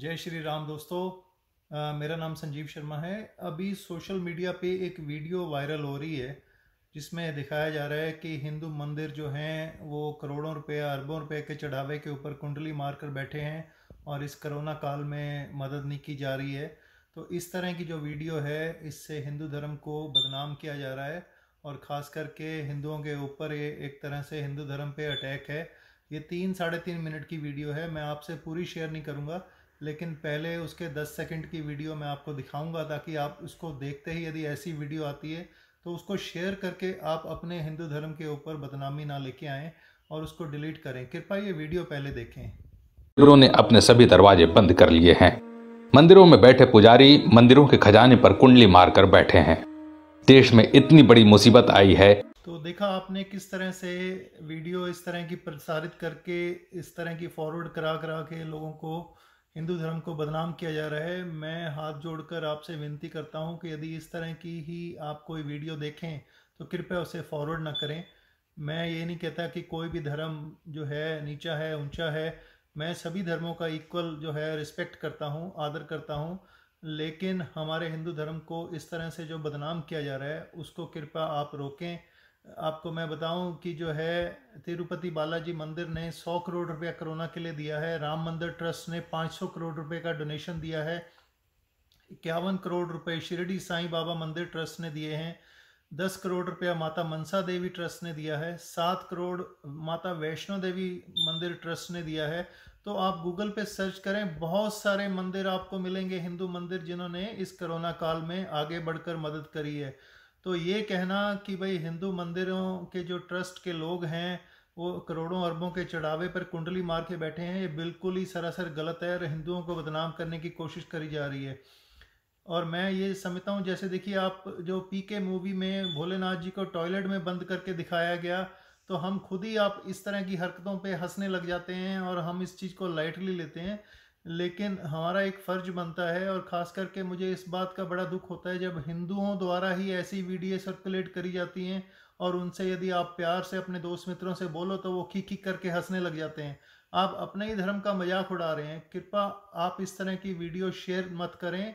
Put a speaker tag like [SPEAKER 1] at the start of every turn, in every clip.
[SPEAKER 1] जय श्री राम दोस्तों आ, मेरा नाम संजीव शर्मा है अभी सोशल मीडिया पे एक वीडियो वायरल हो रही है जिसमें दिखाया जा रहा है कि हिंदू मंदिर जो हैं वो करोड़ों रुपए अरबों रुपए के चढ़ावे के ऊपर कुंडली मार कर बैठे हैं और इस करोना काल में मदद नहीं की जा रही है तो इस तरह की जो वीडियो है इससे हिंदू धर्म को बदनाम किया जा रहा है और ख़ास करके हिंदुओं के ऊपर ये एक तरह से हिंदू धर्म पे अटैक है ये तीन साढ़े तीन मिनट की वीडियो है मैं आपसे पूरी शेयर नहीं करूँगा लेकिन पहले उसके 10 सेकंड की वीडियो मैं आपको दिखाऊंगा ताकि आप उसको देखते ही यदि ऐसी वीडियो आती है तो उसको शेयर करके आप अपने हिंदू धर्म के ऊपर बदनामी ना लेके आएँ और उसको डिलीट करें कृपया ये वीडियो पहले देखें
[SPEAKER 2] मंदिरों ने अपने सभी दरवाजे बंद कर लिए हैं मंदिरों में बैठे पुजारी मंदिरों के खजाने पर कुंडली मारकर बैठे हैं देश में इतनी बड़ी मुसीबत आई है
[SPEAKER 1] तो देखा आपने किस तरह से वीडियो इस तरह की प्रसारित करके इस तरह की फॉरवर्ड करा करा के लोगों को हिंदू धर्म को बदनाम किया जा रहा है मैं हाथ जोड़कर आपसे विनती करता हूं कि यदि इस तरह की ही आप कोई वीडियो देखें तो कृपया उसे फॉरवर्ड ना करें मैं ये नहीं कहता कि कोई भी धर्म जो है नीचा है ऊंचा है मैं सभी धर्मों का इक्वल जो है रिस्पेक्ट करता हूँ आदर करता हूँ लेकिन हमारे हिंदू धर्म को इस तरह से जो बदनाम किया जा रहा है उसको कृपया आप रोकें आपको मैं बताऊं कि जो है तिरुपति बालाजी मंदिर ने 100 करोड़ रुपया कोरोना के लिए दिया है राम मंदिर ट्रस्ट ने 500 करोड़ रुपए का डोनेशन दिया है इक्यावन करोड़ रुपए शिरडी साईं बाबा मंदिर ट्रस्ट ने दिए हैं दस करोड़ रुपया माता मनसा देवी ट्रस्ट ने दिया है सात करोड़ माता वैष्णो देवी मंदिर ट्रस्ट ने दिया है तो आप गूगल पे सर्च करें बहुत सारे मंदिर आपको मिलेंगे हिंदू मंदिर जिन्होंने इस कोरोना काल में आगे बढ़कर मदद करी है तो ये कहना कि भाई हिंदू मंदिरों के जो ट्रस्ट के लोग हैं वो करोड़ों अरबों के चढ़ावे पर कुंडली मार के बैठे हैं ये बिल्कुल ही सरासर गलत है और हिंदुओं को बदनाम करने की कोशिश करी जा रही है और मैं ये समझता हूँ जैसे देखिए आप जो पी के मूवी में भोलेनाथ जी को टॉयलेट में बंद करके दिखाया गया तो हम खुद ही आप इस तरह की हरकतों पे हंसने लग जाते हैं और हम इस चीज़ को लाइटली लेते हैं लेकिन हमारा एक फ़र्ज बनता है और ख़ास करके मुझे इस बात का बड़ा दुख होता है जब हिंदुओं द्वारा ही ऐसी वीडियो सर्कुलेट करी जाती हैं और उनसे यदि आप प्यार से अपने दोस्त मित्रों से बोलो तो वो खीख खीख करके हंसने लग जाते हैं आप अपने ही धर्म का मजाक उड़ा रहे हैं कृपा आप इस तरह की वीडियो शेयर मत करें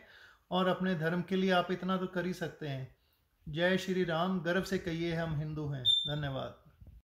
[SPEAKER 1] और अपने धर्म के लिए आप इतना तो कर ही सकते हैं जय श्री राम गर्व से कहिए हम हिंदू हैं धन्यवाद